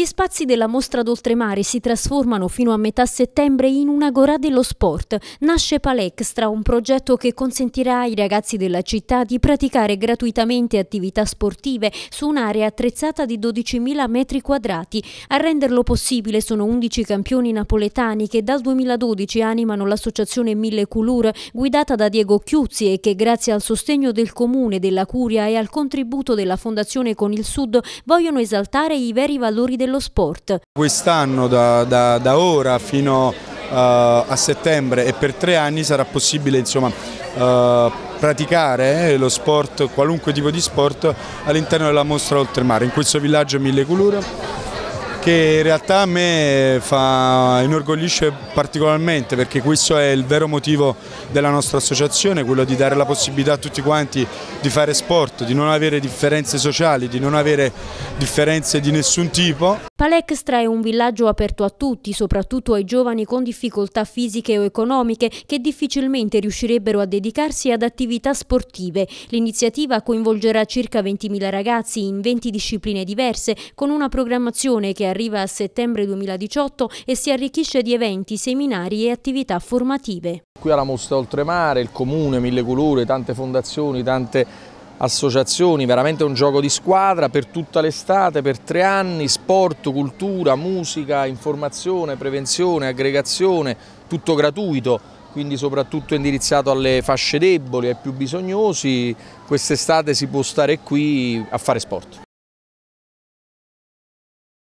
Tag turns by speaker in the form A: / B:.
A: Gli spazi della mostra d'oltremare si trasformano fino a metà settembre in un'agorà dello sport. Nasce Palextra, un progetto che consentirà ai ragazzi della città di praticare gratuitamente attività sportive su un'area attrezzata di 12.000 metri quadrati. A renderlo possibile sono 11 campioni napoletani che dal 2012 animano l'associazione Mille Coulur, guidata da Diego Chiuzzi e che grazie al sostegno del comune, della Curia e al contributo della Fondazione con il Sud vogliono esaltare i veri valori della dello sport.
B: Quest'anno da, da, da, ora fino uh, a settembre e per tre anni sarà possibile insomma, uh, praticare eh, lo sport, qualunque tipo di sport all'interno della mostra Oltremare, in questo villaggio Mille Culura che in realtà a me fa, inorgoglisce particolarmente perché questo è il vero motivo della nostra associazione, quello di dare la possibilità a tutti quanti di fare sport, di non avere differenze sociali, di non avere differenze di nessun tipo
A: Palextra è un villaggio aperto a tutti, soprattutto ai giovani con difficoltà fisiche o economiche che difficilmente riuscirebbero a dedicarsi ad attività sportive. L'iniziativa coinvolgerà circa 20.000 ragazzi in 20 discipline diverse con una programmazione che arriva a settembre 2018 e si arricchisce di eventi, seminari e attività formative.
C: Qui alla Mostra Oltremare, il Comune, Mille Colore, tante fondazioni, tante associazioni, veramente un gioco di squadra per tutta l'estate, per tre anni, sport, cultura, musica, informazione, prevenzione, aggregazione, tutto gratuito quindi soprattutto indirizzato alle fasce deboli, ai più bisognosi, quest'estate si può stare qui a fare sport.